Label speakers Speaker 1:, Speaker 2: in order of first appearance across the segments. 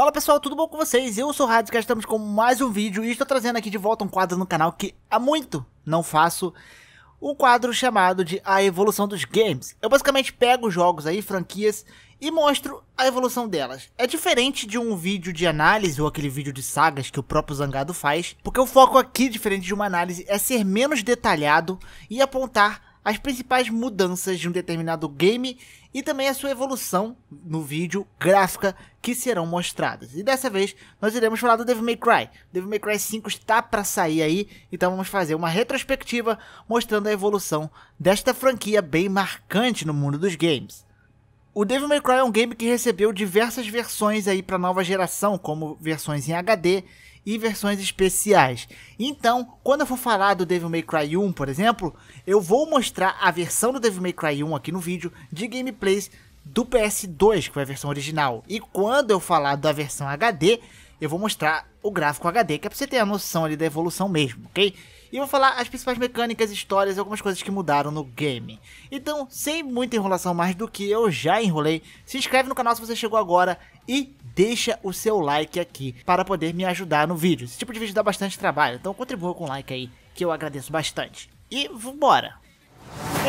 Speaker 1: Fala pessoal, tudo bom com vocês? Eu sou o Radis, cá estamos com mais um vídeo e estou trazendo aqui de volta um quadro no canal que há muito não faço. Um quadro chamado de A Evolução dos Games. Eu basicamente pego jogos aí, franquias, e mostro a evolução delas. É diferente de um vídeo de análise ou aquele vídeo de sagas que o próprio Zangado faz, porque o foco aqui, diferente de uma análise, é ser menos detalhado e apontar as principais mudanças de um determinado game e também a sua evolução no vídeo gráfica que serão mostradas. E dessa vez nós iremos falar do Devil May Cry. Devil May Cry 5 está para sair aí, então vamos fazer uma retrospectiva mostrando a evolução desta franquia bem marcante no mundo dos games. O Devil May Cry é um game que recebeu diversas versões aí para nova geração, como versões em HD e versões especiais. Então, quando eu for falar do Devil May Cry 1, por exemplo, eu vou mostrar a versão do Devil May Cry 1 aqui no vídeo de gameplays do PS2, que foi a versão original. E quando eu falar da versão HD, eu vou mostrar o gráfico HD, que é pra você ter a noção ali da evolução mesmo, ok? E eu vou falar as principais mecânicas, histórias e algumas coisas que mudaram no game. Então, sem muita enrolação mais do que eu já enrolei, se inscreve no canal se você chegou agora e deixa o seu like aqui para poder me ajudar no vídeo. Esse tipo de vídeo dá bastante trabalho, então contribua com o like aí, que eu agradeço bastante. E vambora!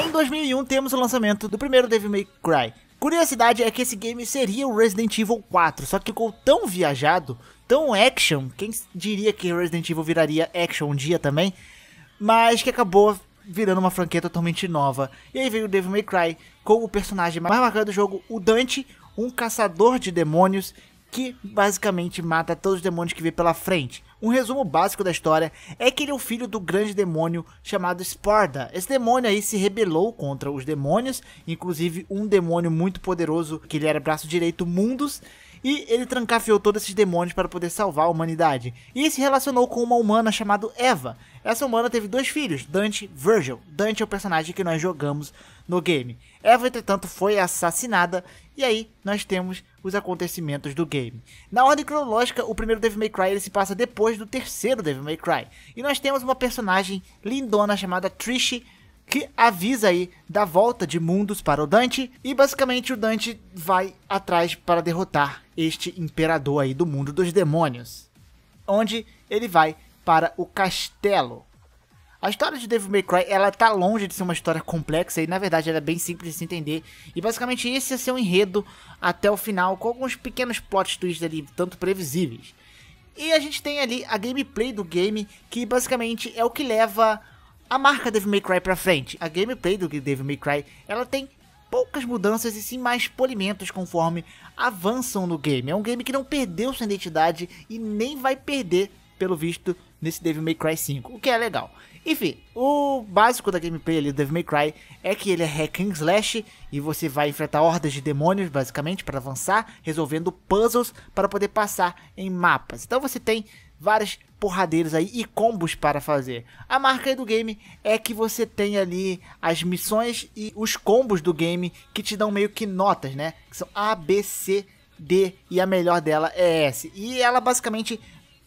Speaker 1: Em 2001 temos o lançamento do primeiro Devil May Cry, Curiosidade é que esse game seria o Resident Evil 4, só que ficou tão viajado tão action. Quem diria que Resident Evil viraria action um dia também? Mas que acabou virando uma franquia totalmente nova. E aí veio o Devil May Cry com o personagem mais marcado do jogo, o Dante, um caçador de demônios que basicamente mata todos os demônios que vê pela frente. Um resumo básico da história é que ele é o filho do grande demônio chamado Sparda. Esse demônio aí se rebelou contra os demônios, inclusive um demônio muito poderoso que ele era braço direito Mundus, e ele trancafiou todos esses demônios para poder salvar a humanidade. E se relacionou com uma humana chamada Eva. Essa humana teve dois filhos, Dante e Virgil. Dante é o personagem que nós jogamos no game. Eva, entretanto, foi assassinada e aí nós temos os acontecimentos do game. Na ordem cronológica, o primeiro Devil May Cry ele se passa depois do terceiro Devil May Cry. E nós temos uma personagem lindona chamada Trish que avisa aí da volta de mundos para o Dante e basicamente o Dante vai atrás para derrotar este imperador aí do mundo dos demônios, onde ele vai para o castelo. A história de Devil May Cry, ela tá longe de ser uma história complexa e na verdade ela é bem simples de se entender. E basicamente esse é seu enredo até o final, com alguns pequenos plot twists ali, tanto previsíveis. E a gente tem ali a gameplay do game, que basicamente é o que leva a marca Devil May Cry pra frente, a gameplay do Devil May Cry, ela tem poucas mudanças e sim mais polimentos conforme avançam no game. É um game que não perdeu sua identidade e nem vai perder, pelo visto, nesse Devil May Cry 5, o que é legal. Enfim, o básico da gameplay ali do Devil May Cry é que ele é hack and slash e você vai enfrentar hordas de demônios basicamente para avançar, resolvendo puzzles para poder passar em mapas. Então você tem várias porradeiras aí e combos para fazer. A marca do game é que você tem ali as missões e os combos do game que te dão meio que notas, né? Que são A, B, C, D e a melhor dela é S. E ela basicamente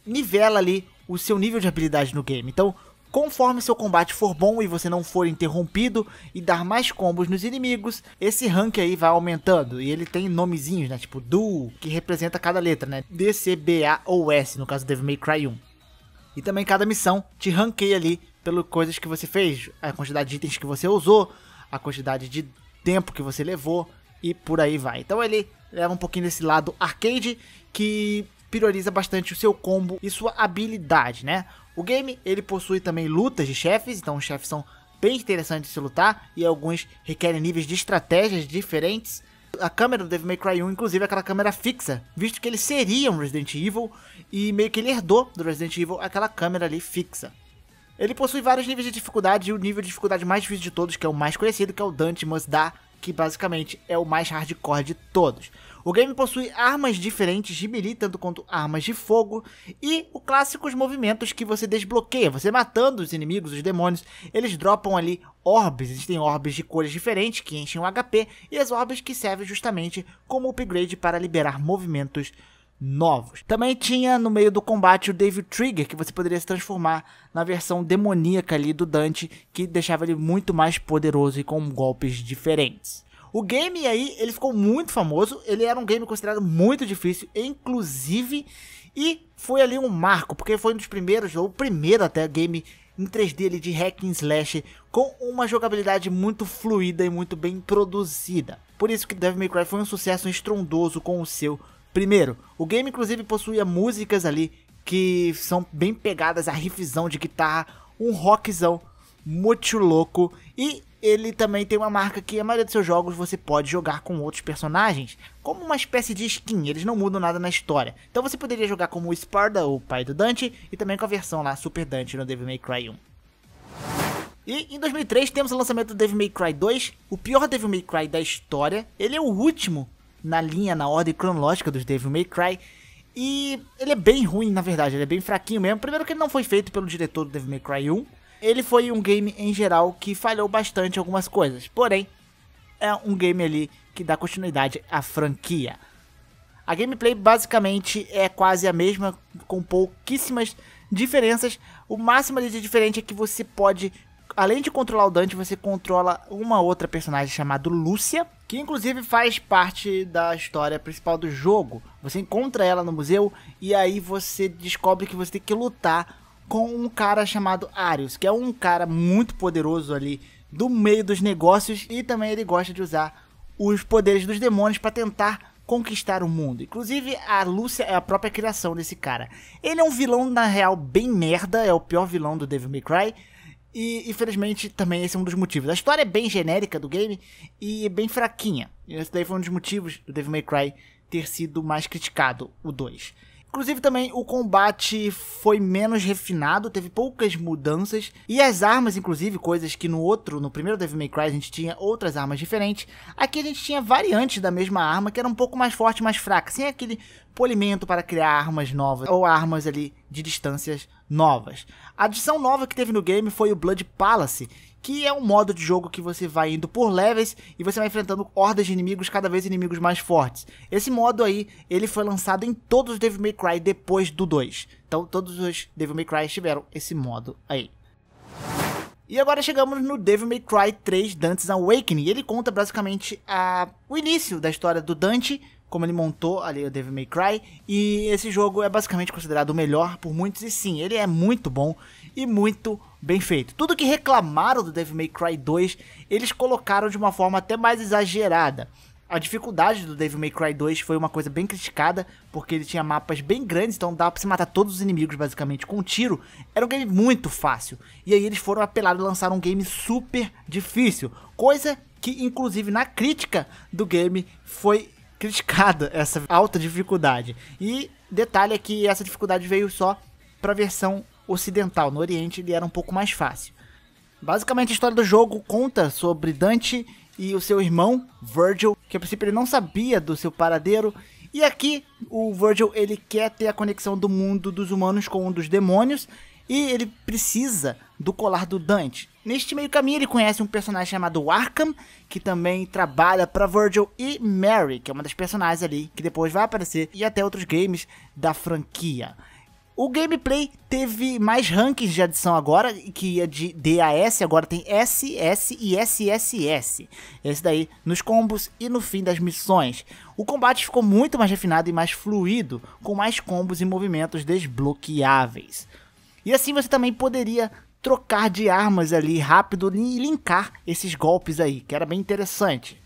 Speaker 1: nivela ali o seu nível de habilidade no game. Então, Conforme seu combate for bom e você não for interrompido e dar mais combos nos inimigos, esse rank aí vai aumentando. E ele tem nomezinhos, né? Tipo Duo, que representa cada letra, né? D, C, B, A ou S, no caso Devil May Cry 1. E também cada missão te ranqueia ali pelas coisas que você fez, a quantidade de itens que você usou, a quantidade de tempo que você levou e por aí vai. Então ele leva um pouquinho desse lado arcade que prioriza bastante o seu combo e sua habilidade, né? O game ele possui também lutas de chefes, então os chefes são bem interessantes de se lutar e alguns requerem níveis de estratégias diferentes. A câmera do Devil May Cry 1, inclusive, é aquela câmera fixa, visto que ele seria um Resident Evil e meio que ele herdou do Resident Evil aquela câmera ali fixa. Ele possui vários níveis de dificuldade e o nível de dificuldade mais difícil de todos, que é o mais conhecido, que é o Dante Must Die, que basicamente é o mais hardcore de todos. O game possui armas diferentes de melee, tanto quanto armas de fogo, e o clássico os movimentos que você desbloqueia. Você matando os inimigos, os demônios, eles dropam ali orbes. Existem orbes de cores diferentes que enchem o HP, e as orbes que servem justamente como upgrade para liberar movimentos diferentes novos. Também tinha no meio do combate o David Trigger, que você poderia se transformar na versão demoníaca ali do Dante, que deixava ele muito mais poderoso e com golpes diferentes. O game aí, ele ficou muito famoso, ele era um game considerado muito difícil, inclusive, e foi ali um marco, porque foi um dos primeiros, ou o primeiro até game em 3D ali de hack and slash, com uma jogabilidade muito fluida e muito bem produzida. Por isso que Devil May Cry foi um sucesso estrondoso com o seu Primeiro, o game inclusive possuía músicas ali que são bem pegadas a riffzão de guitarra, um rockzão muito louco e ele também tem uma marca que a maioria dos seus jogos você pode jogar com outros personagens, como uma espécie de skin, eles não mudam nada na história. Então você poderia jogar como o Sparda, o pai do Dante, e também com a versão lá Super Dante no Devil May Cry 1. E em 2003 temos o lançamento do Devil May Cry 2, o pior Devil May Cry da história. Ele é o último na linha, na ordem cronológica dos Devil May Cry. E ele é bem ruim, na verdade, ele é bem fraquinho mesmo. Primeiro que ele não foi feito pelo diretor do Devil May Cry 1. Ele foi um game em geral que falhou bastante algumas coisas. Porém, é um game ali que dá continuidade à franquia. A gameplay basicamente é quase a mesma, com pouquíssimas diferenças. O máximo de diferente é que você pode além de controlar o Dante, você controla uma outra personagem chamada Lúcia, que inclusive faz parte da história principal do jogo. Você encontra ela no museu e aí você descobre que você tem que lutar com um cara chamado Arius, que é um cara muito poderoso ali do meio dos negócios e também ele gosta de usar os poderes dos demônios para tentar conquistar o mundo. Inclusive, a Lúcia é a própria criação desse cara. Ele é um vilão, na real, bem merda, é o pior vilão do Devil May Cry, e, infelizmente, também esse é um dos motivos. A história é bem genérica do game e é bem fraquinha. E esse daí foi um dos motivos do Devil May Cry ter sido mais criticado, o 2. Inclusive também o combate foi menos refinado, teve poucas mudanças e as armas, inclusive, coisas que no outro, no primeiro Devil May Cry a gente tinha outras armas diferentes. Aqui a gente tinha variantes da mesma arma que era um pouco mais forte, mais fraca, sem aquele polimento para criar armas novas ou armas ali de distâncias novas. A adição nova que teve no game foi o Blood Palace, que é um modo de jogo que você vai indo por levels e você vai enfrentando hordas de inimigos, cada vez inimigos mais fortes. Esse modo aí, ele foi lançado em todos os Devil May Cry depois do 2. Então todos os Devil May Cry tiveram esse modo aí. E agora chegamos no Devil May Cry 3 Dante's Awakening. Ele conta basicamente a... Ah, o início da história do Dante como ele montou ali o Devil May Cry, e esse jogo é basicamente considerado o melhor por muitos, e sim, ele é muito bom e muito bem feito. Tudo que reclamaram do Devil May Cry 2, eles colocaram de uma forma até mais exagerada. A dificuldade do Devil May Cry 2 foi uma coisa bem criticada, porque ele tinha mapas bem grandes, então dava pra se matar todos os inimigos basicamente com um tiro. Era um game muito fácil. E aí eles foram apelados e lançaram um game super difícil, coisa que inclusive na crítica do game foi criticado essa alta dificuldade. E detalhe é que essa dificuldade veio só para a versão ocidental. No Oriente ele era um pouco mais fácil. Basicamente, a história do jogo conta sobre Dante e o seu irmão, Virgil, que a princípio ele não sabia do seu paradeiro. E aqui, o Virgil ele quer ter a conexão do mundo dos humanos com o um dos demônios e ele precisa do colar do Dante. Neste meio caminho, ele conhece um personagem chamado Arkham, que também trabalha para Virgil e Mary, que é uma das personagens ali que depois vai aparecer e até outros games da franquia. O gameplay teve mais rankings de adição agora, que ia é de DAS, agora tem SS e SSS. Esse daí nos combos e no fim das missões. O combate ficou muito mais refinado e mais fluido, com mais combos e movimentos desbloqueáveis. E assim você também poderia trocar de armas ali rápido e linkar esses golpes aí, que era bem interessante.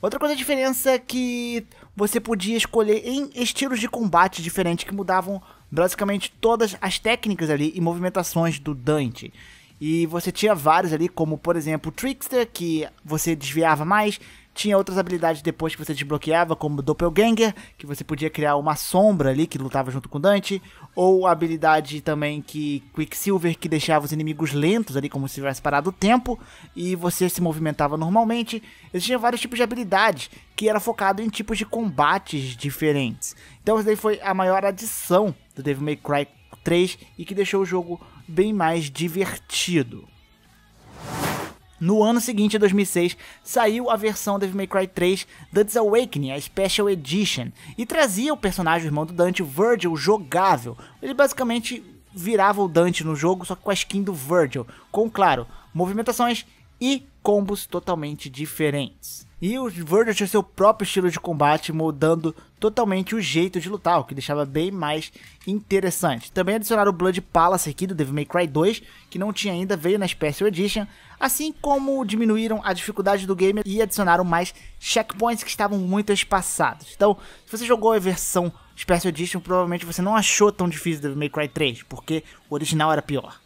Speaker 1: Outra coisa diferença é que você podia escolher em estilos de combate diferentes que mudavam basicamente todas as técnicas ali e movimentações do Dante. E você tinha vários ali, como por exemplo o Trickster, que você desviava mais, tinha outras habilidades depois que você desbloqueava, como Doppelganger, que você podia criar uma sombra ali que lutava junto com Dante, ou a habilidade também que Quicksilver que deixava os inimigos lentos ali como se tivesse parado o tempo e você se movimentava normalmente. Existiam vários tipos de habilidades que era focado em tipos de combates diferentes. Então isso daí foi a maior adição do Devil May Cry 3 e que deixou o jogo bem mais divertido. No ano seguinte, 2006, saiu a versão Devil May Cry 3 Dante's Awakening, a Special Edition, e trazia o personagem o irmão do Dante, Virgil, jogável. Ele basicamente virava o Dante no jogo, só que com a skin do Virgil, com, claro, movimentações e combos totalmente diferentes. E o Virgil tinha seu próprio estilo de combate, mudando totalmente o jeito de lutar, o que deixava bem mais interessante. Também adicionaram o Blood Palace aqui do Devil May Cry 2, que não tinha ainda, veio na Special Edition, assim como diminuíram a dificuldade do game e adicionaram mais checkpoints que estavam muito espaçados. Então, se você jogou a versão Special Edition, provavelmente você não achou tão difícil Devil May Cry 3, porque o original era pior.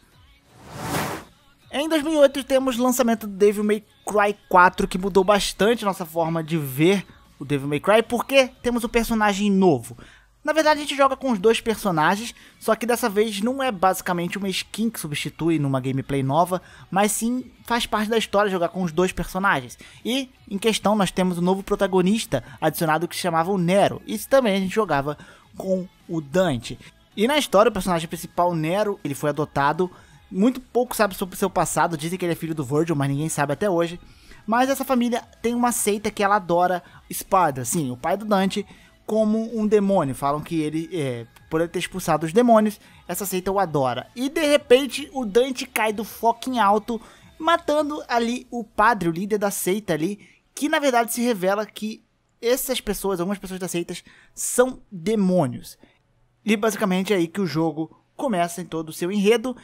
Speaker 1: Em 2008 temos o lançamento do Devil May Cry 4, que mudou bastante nossa forma de ver o Devil May Cry, porque temos um personagem novo. Na verdade, a gente joga com os dois personagens, só que dessa vez não é basicamente uma skin que substitui numa gameplay nova, mas sim faz parte da história jogar com os dois personagens. E, em questão, nós temos um novo protagonista adicionado que se chamava o Nero, e também a gente jogava com o Dante. E na história, o personagem principal, Nero, ele foi adotado muito pouco sabe sobre o seu passado, dizem que ele é filho do Virgil, mas ninguém sabe até hoje. Mas essa família tem uma seita que ela adora Espada, sim, o pai do Dante, como um demônio. Falam que ele, é, por ele ter expulsado os demônios, essa seita o adora. E de repente o Dante cai do fucking alto, matando ali o padre, o líder da seita ali, que na verdade se revela que essas pessoas, algumas pessoas das seitas, são demônios. E basicamente é aí que o jogo começa em todo o seu enredo.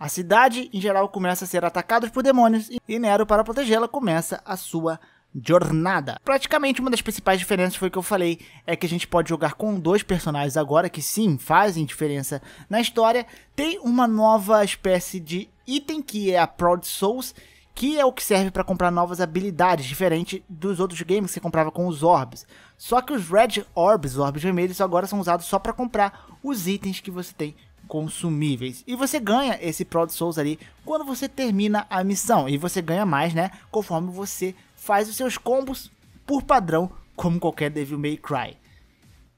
Speaker 1: A cidade, em geral, começa a ser atacada por demônios e Nero, para protegê-la, começa a sua jornada. Praticamente uma das principais diferenças foi o que eu falei, é que a gente pode jogar com dois personagens agora, que sim, fazem diferença na história. Tem uma nova espécie de item que é a Proud Souls, que é o que serve para comprar novas habilidades, diferente dos outros games que você comprava com os orbs. Só que os Red Orbs, os orbs vermelhos, agora são usados só para comprar os itens que você tem consumíveis. E você ganha esse prod Souls ali quando você termina a missão. E você ganha mais, né? Conforme você faz os seus combos por padrão, como qualquer Devil May Cry.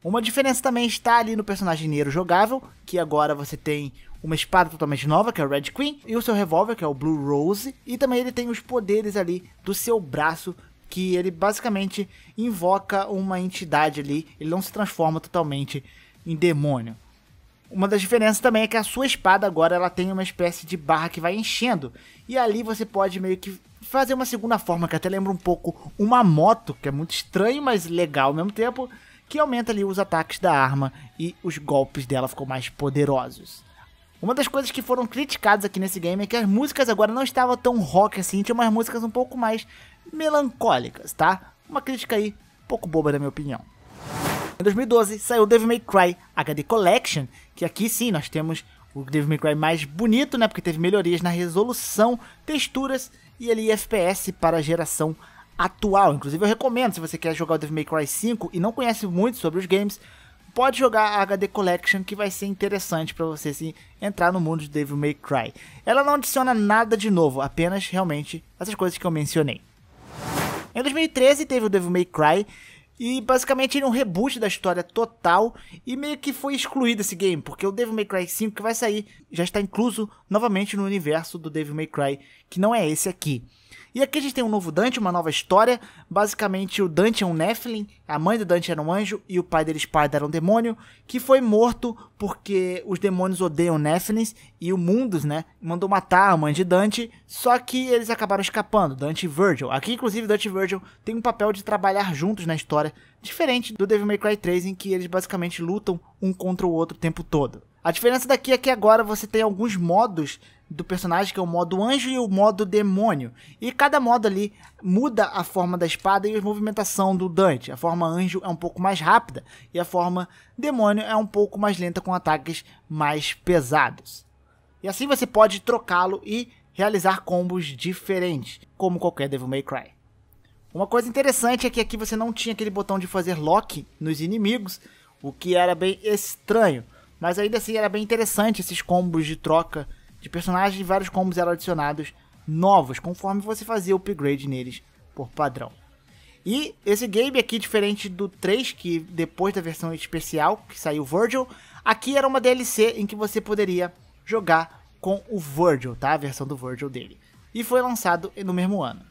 Speaker 1: Uma diferença também está ali no personagem Nero jogável, que agora você tem uma espada totalmente nova, que é o Red Queen, e o seu revólver, que é o Blue Rose, e também ele tem os poderes ali do seu braço, que ele basicamente invoca uma entidade ali, ele não se transforma totalmente em demônio. Uma das diferenças também é que a sua espada agora ela tem uma espécie de barra que vai enchendo. E ali você pode meio que fazer uma segunda forma, que até lembra um pouco uma moto, que é muito estranho, mas legal ao mesmo tempo, que aumenta ali os ataques da arma e os golpes dela ficam mais poderosos. Uma das coisas que foram criticadas aqui nesse game é que as músicas agora não estavam tão rock assim, tinha umas músicas um pouco mais melancólicas, tá? Uma crítica aí, pouco boba na minha opinião. Em 2012 saiu o Devil May Cry HD Collection, que aqui sim nós temos o Devil May Cry mais bonito, né? Porque teve melhorias na resolução, texturas e ali FPS para a geração atual. Inclusive eu recomendo, se você quer jogar o Devil May Cry 5 e não conhece muito sobre os games, pode jogar a HD Collection que vai ser interessante para você assim, entrar no mundo de Devil May Cry. Ela não adiciona nada de novo, apenas realmente essas coisas que eu mencionei. Em 2013 teve o Devil May Cry e basicamente ele é um reboot da história total e meio que foi excluído esse game, porque o Devil May Cry 5 que vai sair já está incluso novamente no universo do Devil May Cry, que não é esse aqui. E aqui a gente tem um novo Dante, uma nova história. Basicamente, o Dante é um Nephilim, a mãe do Dante era um anjo e o pai dele, pai, era um demônio, que foi morto porque os demônios odeiam Nephilims e o Mundus, né, mandou matar a mãe de Dante, só que eles acabaram escapando, Dante e Virgil. Aqui, inclusive, Dante e Virgil tem um papel de trabalhar juntos na história, diferente do Devil May Cry 3, em que eles basicamente lutam um contra o outro o tempo todo. A diferença daqui é que agora você tem alguns modos do personagem, que é o modo anjo e o modo demônio. E cada modo ali muda a forma da espada e a movimentação do Dante. A forma anjo é um pouco mais rápida e a forma demônio é um pouco mais lenta com ataques mais pesados. E assim você pode trocá-lo e realizar combos diferentes, como qualquer Devil May Cry. Uma coisa interessante é que aqui você não tinha aquele botão de fazer lock nos inimigos, o que era bem estranho. Mas ainda assim era bem interessante esses combos de troca de personagens, vários combos eram adicionados novos, conforme você fazia o upgrade neles por padrão. E esse game aqui, diferente do 3, que depois da versão especial, que saiu o Virgil, aqui era uma DLC em que você poderia jogar com o Virgil, tá? A versão do Virgil dele. E foi lançado no mesmo ano.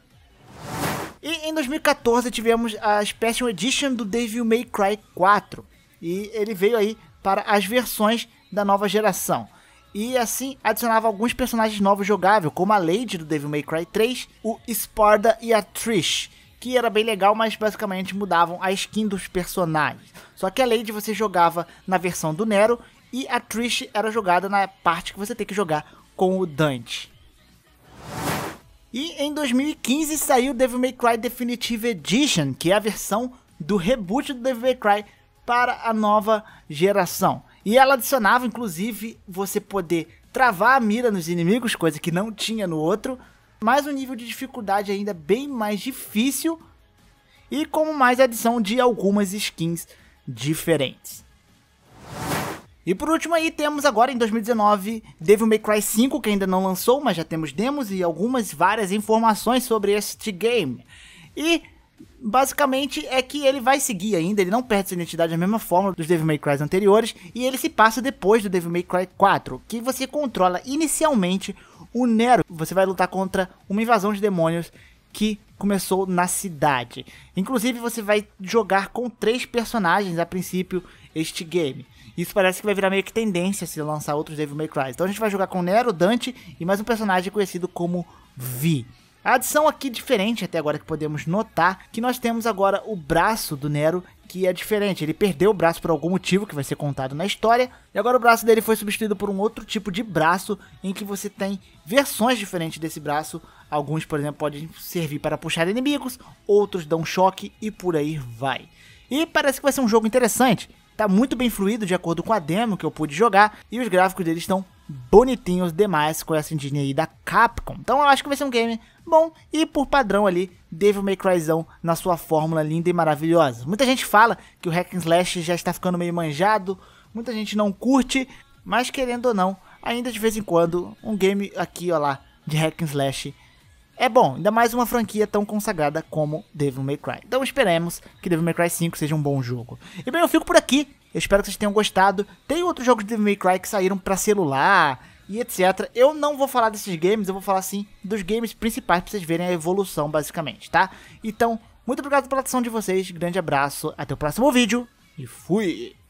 Speaker 1: E em 2014 tivemos a Special Edition do Devil May Cry 4. E ele veio aí para as versões da nova geração. E assim adicionava alguns personagens novos jogáveis, como a Lady do Devil May Cry 3, o Sparda e a Trish, que era bem legal, mas basicamente mudavam a skin dos personagens. Só que a Lady você jogava na versão do Nero e a Trish era jogada na parte que você tem que jogar com o Dante. E em 2015 saiu Devil May Cry Definitive Edition, que é a versão do reboot do Devil May Cry para a nova geração. E ela adicionava, inclusive, você poder travar a mira nos inimigos, coisa que não tinha no outro, mas um nível de dificuldade ainda bem mais difícil e com mais adição de algumas skins diferentes. E por último aí temos agora em 2019 Devil May Cry 5 que ainda não lançou, mas já temos demos e algumas várias informações sobre este game. E basicamente é que ele vai seguir ainda, ele não perde sua identidade da mesma forma dos Devil May Cry anteriores, e ele se passa depois do Devil May Cry 4, que você controla inicialmente o Nero. Você vai lutar contra uma invasão de demônios que começou na cidade. Inclusive, você vai jogar com três personagens a princípio este game. Isso parece que vai virar meio que tendência se lançar outros Devil May Cry. Então a gente vai jogar com Nero, Dante e mais um personagem conhecido como Vi. A adição aqui diferente até agora que podemos notar, que nós temos agora o braço do Nero que é diferente. Ele perdeu o braço por algum motivo que vai ser contado na história. E agora o braço dele foi substituído por um outro tipo de braço em que você tem versões diferentes desse braço. Alguns, por exemplo, podem servir para puxar inimigos, outros dão choque e por aí vai. E parece que vai ser um jogo interessante. Tá muito bem fluido de acordo com a demo que eu pude jogar e os gráficos dele estão bonitinhos demais com essa engine aí da Capcom. Então eu acho que vai ser um game bom e por padrão ali, Devil May Cryzão na sua fórmula linda e maravilhosa. Muita gente fala que o hack and slash já está ficando meio manjado, muita gente não curte, mas querendo ou não, ainda de vez em quando um game aqui, ó lá, de hack and slash é bom, ainda mais uma franquia tão consagrada como Devil May Cry. Então esperemos que Devil May Cry 5 seja um bom jogo. E bem, eu fico por aqui. Eu espero que vocês tenham gostado. Tem outros jogos de Devil May Cry que saíram para celular e etc. Eu não vou falar desses games, eu vou falar sim dos games principais para vocês verem a evolução basicamente, tá? Então, muito obrigado pela atenção de vocês, grande abraço, até o próximo vídeo e fui!